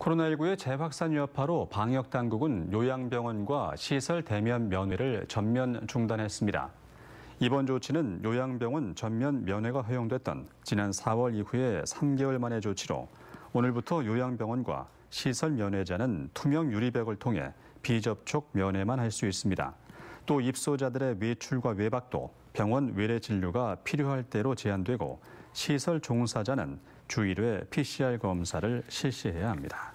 코로나19의 재확산 여파로 방역 당국은 요양병원과 시설 대면 면회를 전면 중단했습니다. 이번 조치는 요양병원 전면 면회가 허용됐던 지난 4월 이후에 3개월 만의 조치로 오늘부터 요양병원과 시설 면회자는 투명 유리백을 통해 비접촉 면회만 할 수 있습니다. 또 입소자들의 외출과 외박도 병원 외래 진료가 필요할 대로 제한되고 시설 종사자는 주일에 PCR 검사를 실시해야 합니다.